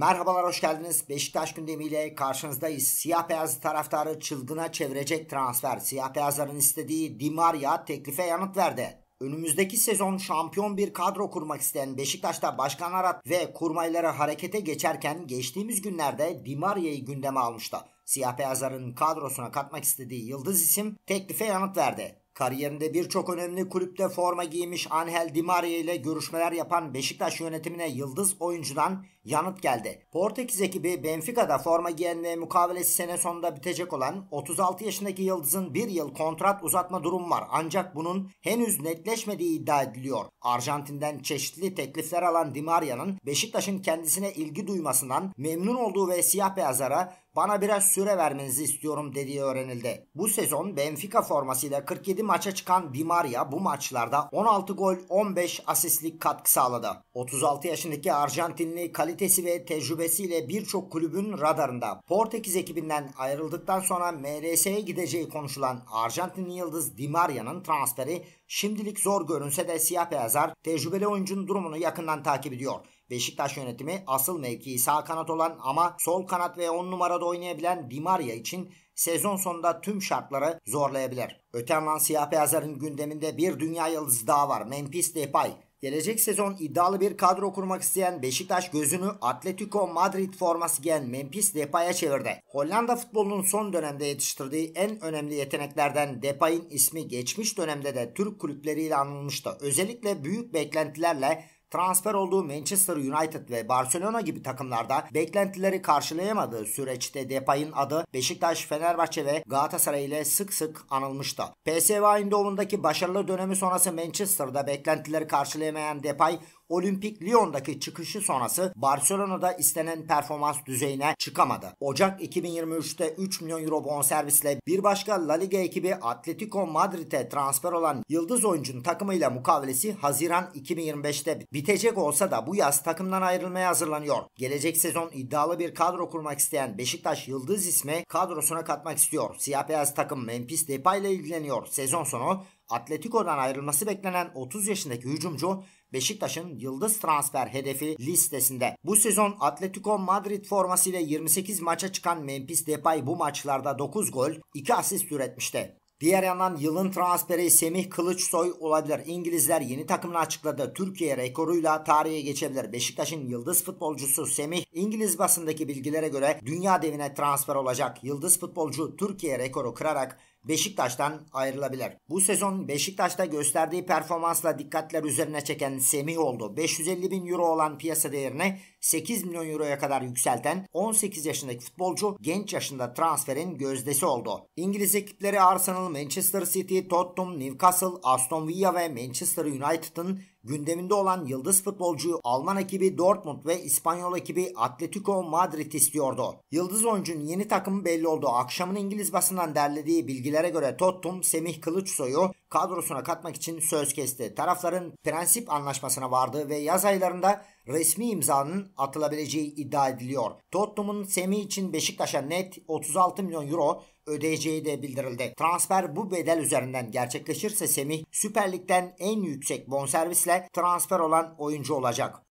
Merhabalar hoş geldiniz. Beşiktaş gündemiyle karşınızdayız. Siyah beyazlı taraftarı çılgına çevirecek transfer. Siyah beyazların istediği Di Maria teklife yanıt verdi. Önümüzdeki sezon şampiyon bir kadro kurmak isteyen Beşiktaş'ta Başkan Arat ve kurmayları harekete geçerken geçtiğimiz günlerde Di Maria'yı gündeme almıştı. Siyah beyazların kadrosuna katmak istediği yıldız isim teklife yanıt verdi. Kariyerinde birçok önemli kulüpte forma giymiş Angel Di Maria ile görüşmeler yapan Beşiktaş yönetimine yıldız oyuncudan yanıt geldi. Portekiz ekibi Benfica'da forma giyen ve mukavelesi sene sonunda bitecek olan 36 yaşındaki yıldızın bir yıl kontrat uzatma durumu var. Ancak bunun henüz netleşmediği iddia ediliyor. Arjantin'den çeşitli teklifler alan Di Maria'nın Beşiktaş'ın kendisine ilgi duymasından memnun olduğu ve siyah beyazlara bana biraz süre vermenizi istiyorum dediği öğrenildi. Bu sezon Benfica formasıyla 47 maça çıkan Di Maria bu maçlarda 16 gol 15 asistlik katkı sağladı. 36 yaşındaki Arjantinli kalitesi ve tecrübesiyle birçok kulübün radarında. Portekiz ekibinden ayrıldıktan sonra MRS'ye gideceği konuşulan Arjantinli yıldız Di Maria'nın transferi şimdilik zor görünse de siyah beyazar tecrübeli oyuncunun durumunu yakından takip ediyor. Beşiktaş yönetimi asıl mevkii sağ kanat olan ama sol kanat ve 10 numarada oynayabilen Di Maria için sezon sonunda tüm şartları zorlayabilir. Öte yandan siyah beyazların gündeminde bir dünya yıldızı daha var. Memphis Depay. Gelecek sezon iddialı bir kadro kurmak isteyen Beşiktaş gözünü Atletico Madrid forması giyen Memphis Depay'a çevirdi. Hollanda futbolunun son dönemde yetiştirdiği en önemli yeteneklerden Depay'ın ismi geçmiş dönemde de Türk kulüpleriyle anılmıştı. Özellikle büyük beklentilerle transfer olduğu Manchester United ve Barcelona gibi takımlarda beklentileri karşılayamadığı süreçte Depay'ın adı Beşiktaş, Fenerbahçe ve Galatasaray ile sık sık anılmıştı. PSV Eindhoven'daki başarılı dönemi sonrası Manchester'da beklentileri karşılayamayan Depay Olimpik Lyon'daki çıkışı sonrası Barcelona'da istenen performans düzeyine çıkamadı. Ocak 2023'te 3 milyon euro bonservisle bir başka La Liga ekibi Atletico Madrid'e transfer olan Yıldız oyuncunun takımıyla mukavelesi Haziran 2025'te bitti bitecek olsa da bu yaz takımdan ayrılmaya hazırlanıyor. Gelecek sezon iddialı bir kadro kurmak isteyen Beşiktaş Yıldız ismi kadrosuna katmak istiyor. Siyah beyaz takım Memphis Depay ile ilgileniyor. Sezon sonu Atletico'dan ayrılması beklenen 30 yaşındaki hücumcu Beşiktaş'ın yıldız transfer hedefi listesinde. Bu sezon Atletico Madrid formasıyla 28 maça çıkan Memphis Depay bu maçlarda 9 gol, 2 asist üretmişti. Diğer yandan yılın transferi Semih Kılıçsoy olabilir. İngilizler yeni takımını açıkladı. Türkiye rekoruyla tarihe geçebilir. Beşiktaş'ın yıldız futbolcusu Semih İngiliz basındaki bilgilere göre dünya devine transfer olacak. Yıldız futbolcu Türkiye rekoru kırarak Beşiktaş'tan ayrılabilir. Bu sezon Beşiktaş'ta gösterdiği performansla dikkatler üzerine çeken Semih oldu. 550 bin euro olan piyasa değerine 8 milyon euroya kadar yükselten 18 yaşındaki futbolcu genç yaşında transferin gözdesi oldu. İngiliz ekipleri Arsenal, Manchester City, Tottenham, Newcastle, Aston Villa ve Manchester United'ın Gündeminde olan yıldız futbolcuyu Alman ekibi Dortmund ve İspanyol ekibi Atletico Madrid istiyordu. Yıldız oyuncunun yeni takımı belli oldu. Akşamın İngiliz basından derlediği bilgilere göre Tottenham Semih Kılıçsoy'u kadrosuna katmak için söz kesti. Tarafların prensip anlaşmasına vardı ve yaz aylarında resmi imzanın atılabileceği iddia ediliyor. Tottenham'ın Semi için Beşiktaş'a net 36 milyon euro ödeyeceği de bildirildi. Transfer bu bedel üzerinden gerçekleşirse Semih Süper Lig'den en yüksek bonservisle transfer olan oyuncu olacak.